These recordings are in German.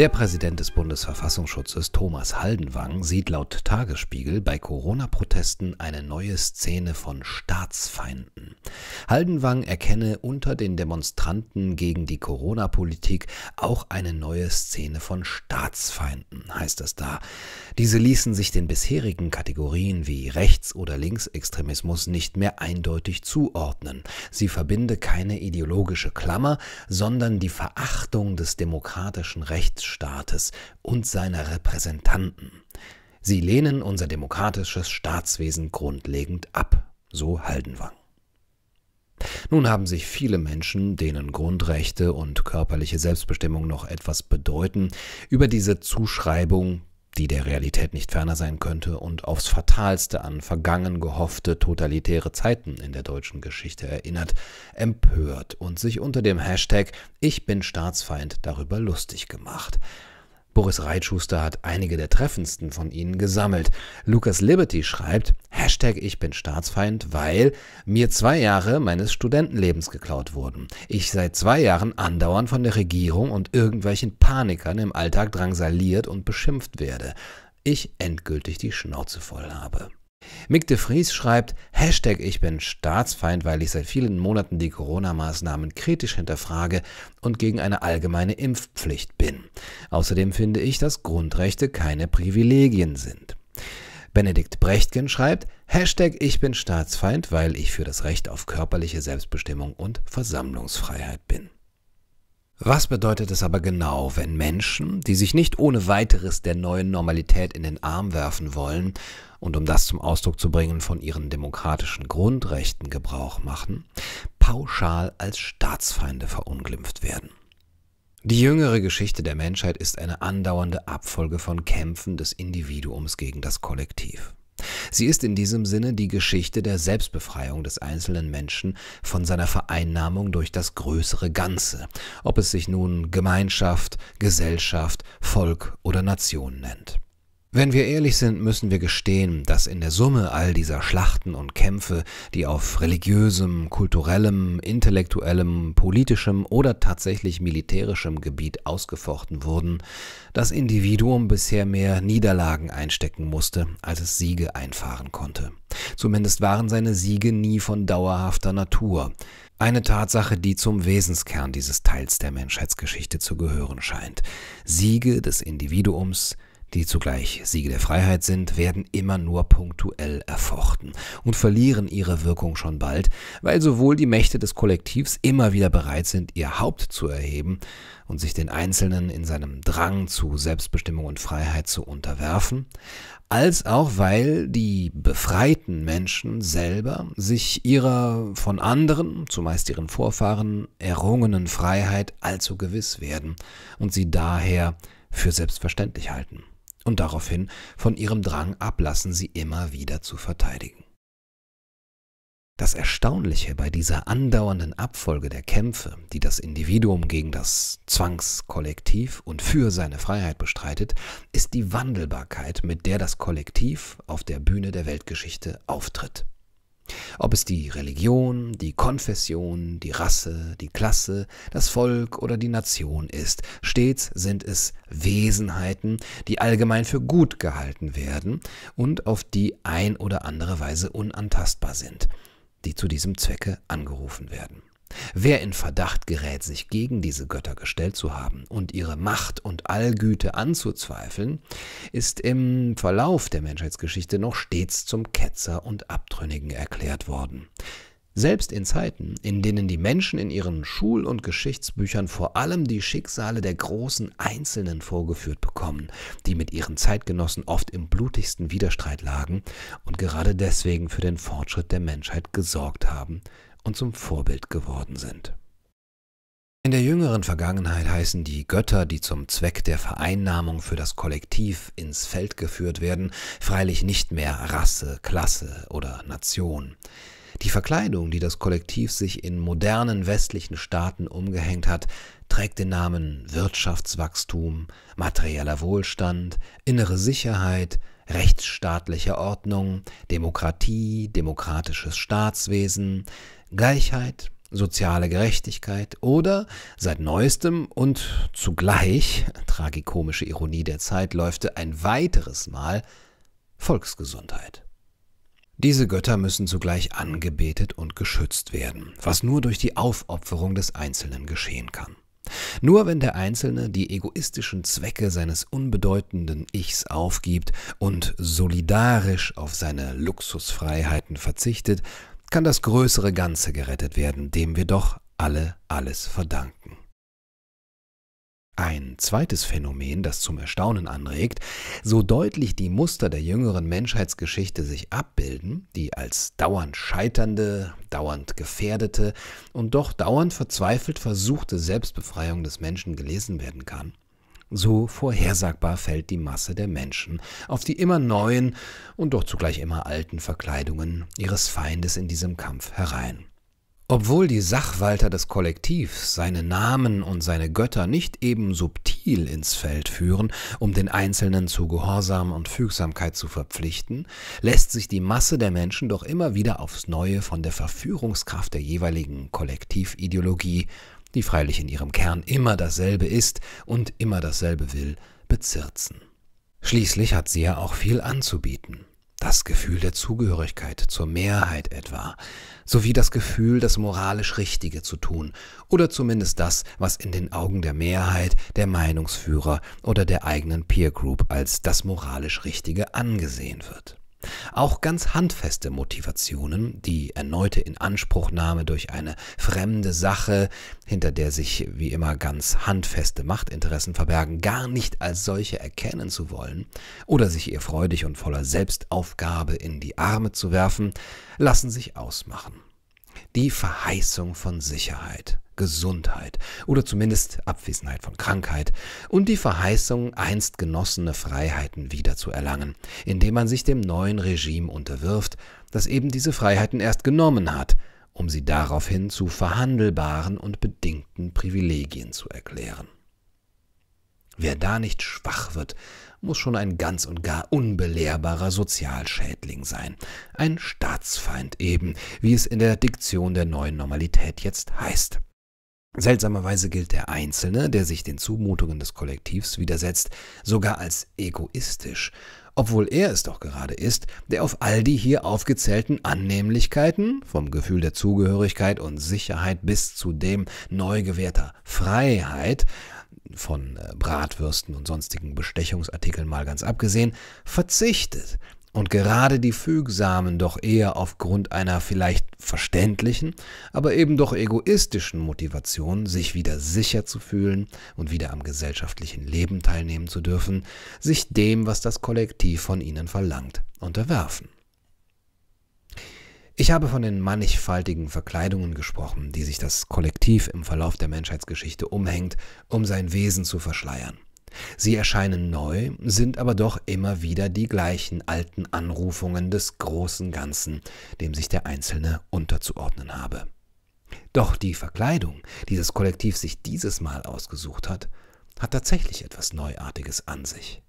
Der Präsident des Bundesverfassungsschutzes Thomas Haldenwang sieht laut Tagesspiegel bei Corona-Protesten eine neue Szene von Staatsfeinden. Haldenwang erkenne unter den Demonstranten gegen die Corona-Politik auch eine neue Szene von Staatsfeinden, heißt es da. Diese ließen sich den bisherigen Kategorien wie Rechts- oder Linksextremismus nicht mehr eindeutig zuordnen. Sie verbinde keine ideologische Klammer, sondern die Verachtung des demokratischen Rechts Staates und seiner Repräsentanten. Sie lehnen unser demokratisches Staatswesen grundlegend ab, so Haldenwang. Nun haben sich viele Menschen, denen Grundrechte und körperliche Selbstbestimmung noch etwas bedeuten, über diese Zuschreibung die der Realität nicht ferner sein könnte und aufs fatalste an vergangen gehoffte totalitäre Zeiten in der deutschen Geschichte erinnert, empört und sich unter dem Hashtag Ich bin Staatsfeind darüber lustig gemacht. Boris Reitschuster hat einige der treffendsten von ihnen gesammelt. Lucas Liberty schreibt, Hashtag ich bin Staatsfeind, weil mir zwei Jahre meines Studentenlebens geklaut wurden. Ich seit zwei Jahren andauernd von der Regierung und irgendwelchen Panikern im Alltag drangsaliert und beschimpft werde. Ich endgültig die Schnauze voll habe. Mick de Vries schreibt, Hashtag ich bin Staatsfeind, weil ich seit vielen Monaten die Corona-Maßnahmen kritisch hinterfrage und gegen eine allgemeine Impfpflicht bin. Außerdem finde ich, dass Grundrechte keine Privilegien sind. Benedikt Brechtgen schreibt, Hashtag ich bin Staatsfeind, weil ich für das Recht auf körperliche Selbstbestimmung und Versammlungsfreiheit bin. Was bedeutet es aber genau, wenn Menschen, die sich nicht ohne weiteres der neuen Normalität in den Arm werfen wollen und um das zum Ausdruck zu bringen von ihren demokratischen Grundrechten Gebrauch machen, pauschal als Staatsfeinde verunglimpft werden? Die jüngere Geschichte der Menschheit ist eine andauernde Abfolge von Kämpfen des Individuums gegen das Kollektiv. Sie ist in diesem Sinne die Geschichte der Selbstbefreiung des einzelnen Menschen von seiner Vereinnahmung durch das größere Ganze, ob es sich nun Gemeinschaft, Gesellschaft, Volk oder Nation nennt. Wenn wir ehrlich sind, müssen wir gestehen, dass in der Summe all dieser Schlachten und Kämpfe, die auf religiösem, kulturellem, intellektuellem, politischem oder tatsächlich militärischem Gebiet ausgefochten wurden, das Individuum bisher mehr Niederlagen einstecken musste, als es Siege einfahren konnte. Zumindest waren seine Siege nie von dauerhafter Natur, eine Tatsache, die zum Wesenskern dieses Teils der Menschheitsgeschichte zu gehören scheint. Siege des Individuums, die zugleich Siege der Freiheit sind, werden immer nur punktuell erfochten und verlieren ihre Wirkung schon bald, weil sowohl die Mächte des Kollektivs immer wieder bereit sind, ihr Haupt zu erheben und sich den Einzelnen in seinem Drang zu Selbstbestimmung und Freiheit zu unterwerfen, als auch weil die befreiten Menschen selber sich ihrer von anderen, zumeist ihren Vorfahren, errungenen Freiheit allzu gewiss werden und sie daher für selbstverständlich halten und daraufhin von ihrem Drang ablassen, sie immer wieder zu verteidigen. Das Erstaunliche bei dieser andauernden Abfolge der Kämpfe, die das Individuum gegen das Zwangskollektiv und für seine Freiheit bestreitet, ist die Wandelbarkeit, mit der das Kollektiv auf der Bühne der Weltgeschichte auftritt. Ob es die Religion, die Konfession, die Rasse, die Klasse, das Volk oder die Nation ist, stets sind es Wesenheiten, die allgemein für gut gehalten werden und auf die ein oder andere Weise unantastbar sind, die zu diesem Zwecke angerufen werden. Wer in Verdacht gerät, sich gegen diese Götter gestellt zu haben und ihre Macht und Allgüte anzuzweifeln, ist im Verlauf der Menschheitsgeschichte noch stets zum Ketzer und Abtrünnigen erklärt worden. Selbst in Zeiten, in denen die Menschen in ihren Schul- und Geschichtsbüchern vor allem die Schicksale der großen Einzelnen vorgeführt bekommen, die mit ihren Zeitgenossen oft im blutigsten Widerstreit lagen und gerade deswegen für den Fortschritt der Menschheit gesorgt haben, und zum Vorbild geworden sind. In der jüngeren Vergangenheit heißen die Götter, die zum Zweck der Vereinnahmung für das Kollektiv ins Feld geführt werden, freilich nicht mehr Rasse, Klasse oder Nation. Die Verkleidung, die das Kollektiv sich in modernen westlichen Staaten umgehängt hat, trägt den Namen Wirtschaftswachstum, materieller Wohlstand, innere Sicherheit, rechtsstaatliche Ordnung, Demokratie, demokratisches Staatswesen, Gleichheit, soziale Gerechtigkeit oder seit neuestem und zugleich, tragikomische Ironie der Zeit läufte ein weiteres Mal, Volksgesundheit. Diese Götter müssen zugleich angebetet und geschützt werden, was nur durch die Aufopferung des Einzelnen geschehen kann. Nur wenn der Einzelne die egoistischen Zwecke seines unbedeutenden Ichs aufgibt und solidarisch auf seine Luxusfreiheiten verzichtet, kann das größere Ganze gerettet werden, dem wir doch alle alles verdanken. Ein zweites Phänomen, das zum Erstaunen anregt, so deutlich die Muster der jüngeren Menschheitsgeschichte sich abbilden, die als dauernd scheiternde, dauernd gefährdete und doch dauernd verzweifelt versuchte Selbstbefreiung des Menschen gelesen werden kann, so vorhersagbar fällt die Masse der Menschen auf die immer neuen und doch zugleich immer alten Verkleidungen ihres Feindes in diesem Kampf herein. Obwohl die Sachwalter des Kollektivs seine Namen und seine Götter nicht eben subtil ins Feld führen, um den Einzelnen zu Gehorsam und Fügsamkeit zu verpflichten, lässt sich die Masse der Menschen doch immer wieder aufs Neue von der Verführungskraft der jeweiligen Kollektivideologie die freilich in ihrem Kern immer dasselbe ist und immer dasselbe will, bezirzen. Schließlich hat sie ja auch viel anzubieten. Das Gefühl der Zugehörigkeit zur Mehrheit etwa, sowie das Gefühl, das moralisch Richtige zu tun, oder zumindest das, was in den Augen der Mehrheit, der Meinungsführer oder der eigenen Peer Group als das moralisch Richtige angesehen wird. Auch ganz handfeste Motivationen, die erneute Inanspruchnahme durch eine fremde Sache, hinter der sich wie immer ganz handfeste Machtinteressen verbergen, gar nicht als solche erkennen zu wollen oder sich ihr freudig und voller Selbstaufgabe in die Arme zu werfen, lassen sich ausmachen. Die Verheißung von Sicherheit, Gesundheit oder zumindest Abwesenheit von Krankheit und die Verheißung, einst genossene Freiheiten wiederzuerlangen, indem man sich dem neuen Regime unterwirft, das eben diese Freiheiten erst genommen hat, um sie daraufhin zu verhandelbaren und bedingten Privilegien zu erklären. Wer da nicht schwach wird, muss schon ein ganz und gar unbelehrbarer Sozialschädling sein. Ein Staatsfeind eben, wie es in der Diktion der neuen Normalität jetzt heißt. Seltsamerweise gilt der Einzelne, der sich den Zumutungen des Kollektivs widersetzt, sogar als egoistisch, obwohl er es doch gerade ist, der auf all die hier aufgezählten Annehmlichkeiten, vom Gefühl der Zugehörigkeit und Sicherheit bis zu dem neu gewährter Freiheit, von äh, Bratwürsten und sonstigen Bestechungsartikeln mal ganz abgesehen, verzichtet, und gerade die fügsamen doch eher aufgrund einer vielleicht verständlichen, aber eben doch egoistischen Motivation, sich wieder sicher zu fühlen und wieder am gesellschaftlichen Leben teilnehmen zu dürfen, sich dem, was das Kollektiv von ihnen verlangt, unterwerfen. Ich habe von den mannigfaltigen Verkleidungen gesprochen, die sich das Kollektiv im Verlauf der Menschheitsgeschichte umhängt, um sein Wesen zu verschleiern. Sie erscheinen neu, sind aber doch immer wieder die gleichen alten Anrufungen des großen Ganzen, dem sich der Einzelne unterzuordnen habe. Doch die Verkleidung, die das Kollektiv sich dieses Mal ausgesucht hat, hat tatsächlich etwas Neuartiges an sich.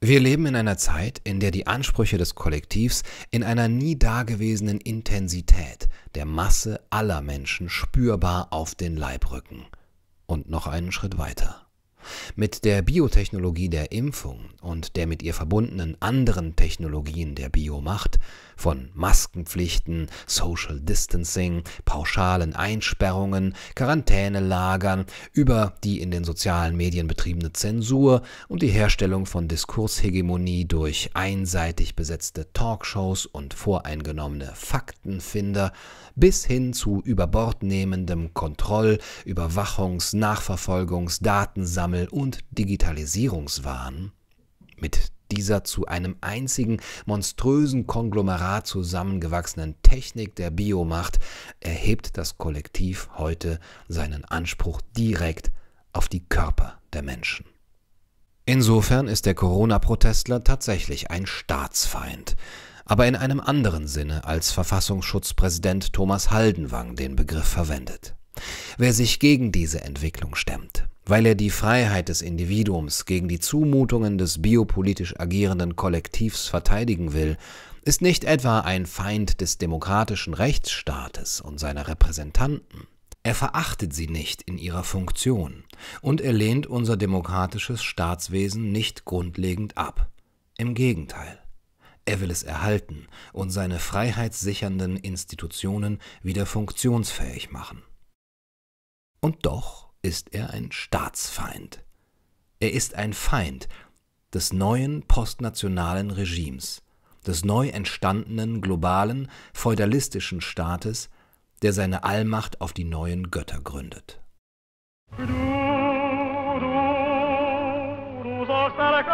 Wir leben in einer Zeit, in der die Ansprüche des Kollektivs in einer nie dagewesenen Intensität der Masse aller Menschen spürbar auf den Leib rücken. Und noch einen Schritt weiter. Mit der Biotechnologie der Impfung und der mit ihr verbundenen anderen Technologien der Biomacht, von Maskenpflichten, Social Distancing, pauschalen Einsperrungen, Quarantänelagern, über die in den sozialen Medien betriebene Zensur und die Herstellung von Diskurshegemonie durch einseitig besetzte Talkshows und voreingenommene Faktenfinder, bis hin zu überbordnehmendem Kontroll-, Überwachungs-, Nachverfolgungs-, Datensammlung Sammel- und Digitalisierungswahn mit dieser zu einem einzigen monströsen Konglomerat zusammengewachsenen Technik der Biomacht erhebt das Kollektiv heute seinen Anspruch direkt auf die Körper der Menschen. Insofern ist der Corona-Protestler tatsächlich ein Staatsfeind, aber in einem anderen Sinne, als Verfassungsschutzpräsident Thomas Haldenwang den Begriff verwendet. Wer sich gegen diese Entwicklung stemmt, weil er die Freiheit des Individuums gegen die Zumutungen des biopolitisch agierenden Kollektivs verteidigen will, ist nicht etwa ein Feind des demokratischen Rechtsstaates und seiner Repräsentanten. Er verachtet sie nicht in ihrer Funktion und er lehnt unser demokratisches Staatswesen nicht grundlegend ab. Im Gegenteil. Er will es erhalten und seine freiheitssichernden Institutionen wieder funktionsfähig machen. Und doch ist er ein Staatsfeind. Er ist ein Feind des neuen postnationalen Regimes, des neu entstandenen globalen feudalistischen Staates, der seine Allmacht auf die neuen Götter gründet. Du, du, du sollst